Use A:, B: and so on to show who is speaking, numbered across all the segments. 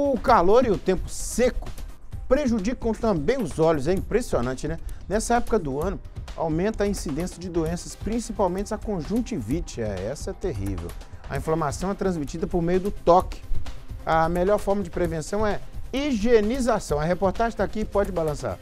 A: O calor e o tempo seco prejudicam também os olhos, é impressionante, né? Nessa época do ano, aumenta a incidência de doenças, principalmente a conjuntivite, é, essa é terrível. A inflamação é transmitida por meio do toque. A melhor forma de prevenção é higienização. A reportagem está aqui, pode balançar.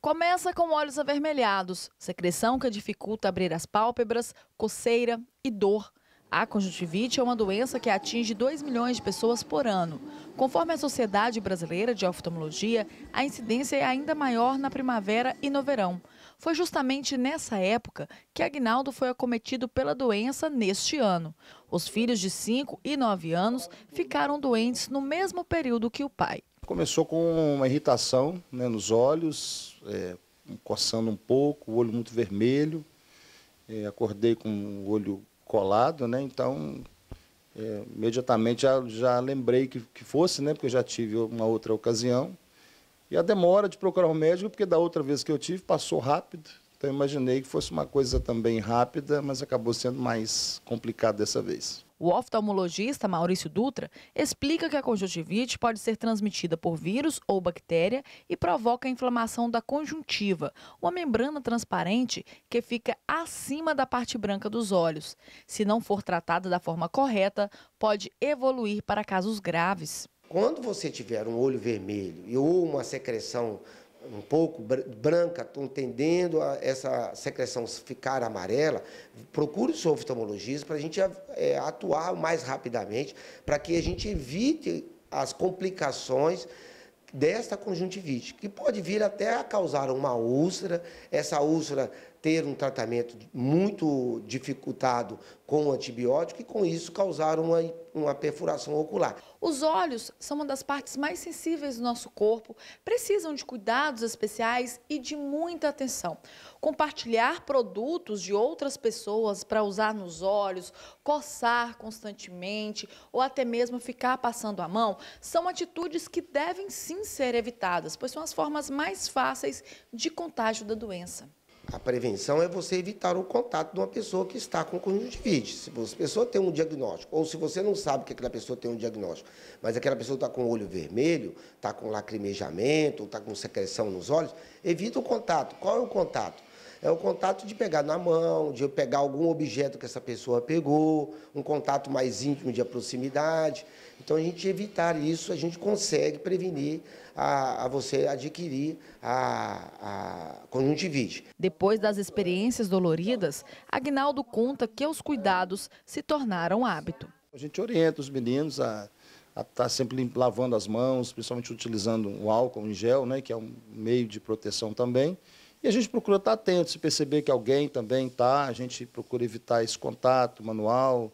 B: Começa com olhos avermelhados, secreção que dificulta abrir as pálpebras, coceira e dor. A conjuntivite é uma doença que atinge 2 milhões de pessoas por ano. Conforme a Sociedade Brasileira de Oftalmologia, a incidência é ainda maior na primavera e no verão. Foi justamente nessa época que Agnaldo foi acometido pela doença neste ano. Os filhos de 5 e 9 anos ficaram doentes no mesmo período que o pai.
C: Começou com uma irritação né, nos olhos, é, coçando um pouco, o olho muito vermelho. É, acordei com o olho colado, né? Então, é, imediatamente já, já lembrei que, que fosse, né? Porque eu já tive uma outra ocasião. E a demora de procurar um médico, porque da outra vez que eu tive, passou rápido. Então imaginei que fosse uma coisa também rápida, mas acabou sendo mais complicado dessa vez.
B: O oftalmologista Maurício Dutra explica que a conjuntivite pode ser transmitida por vírus ou bactéria e provoca a inflamação da conjuntiva, uma membrana transparente que fica acima da parte branca dos olhos. Se não for tratada da forma correta, pode evoluir para casos graves.
D: Quando você tiver um olho vermelho ou uma secreção um pouco branca, estão tendendo a essa secreção ficar amarela, procure eh, o seu oftalmologista para a gente é, atuar mais rapidamente, para que a gente evite as complicações desta conjuntivite, que pode vir até a causar uma úlcera, essa úlcera ter um tratamento muito dificultado com o antibiótico e com isso causar uma uma perfuração ocular.
B: Os olhos são uma das partes mais sensíveis do nosso corpo, precisam de cuidados especiais e de muita atenção. Compartilhar produtos de outras pessoas para usar nos olhos, coçar constantemente ou até mesmo ficar passando a mão são atitudes que devem sim ser evitadas, pois são as formas mais fáceis de contágio da doença.
D: A prevenção é você evitar o contato de uma pessoa que está com conjuntivite. Se a pessoa tem um diagnóstico, ou se você não sabe que aquela pessoa tem um diagnóstico, mas aquela pessoa está com o olho vermelho, está com lacrimejamento, está com secreção nos olhos, evita o contato. Qual é o contato? É o contato de pegar na mão, de pegar algum objeto que essa pessoa pegou, um contato mais íntimo de proximidade. Então, a gente evitar isso, a gente consegue prevenir a, a você adquirir a,
B: a depois das experiências doloridas, Agnaldo conta que os cuidados se tornaram hábito.
C: A gente orienta os meninos a estar tá sempre lavando as mãos, principalmente utilizando o álcool em gel, né, que é um meio de proteção também. E a gente procura estar tá atento, se perceber que alguém também está, a gente procura evitar esse contato manual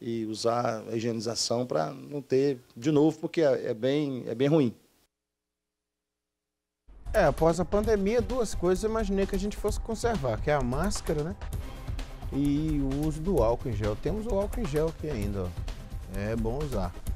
C: e usar a higienização para não ter de novo, porque é, é bem, é bem ruim. É, após a pandemia,
A: duas coisas eu imaginei que a gente fosse conservar, que é a máscara, né? E o uso do álcool em gel. Temos o álcool em gel aqui ainda, ó. É bom usar.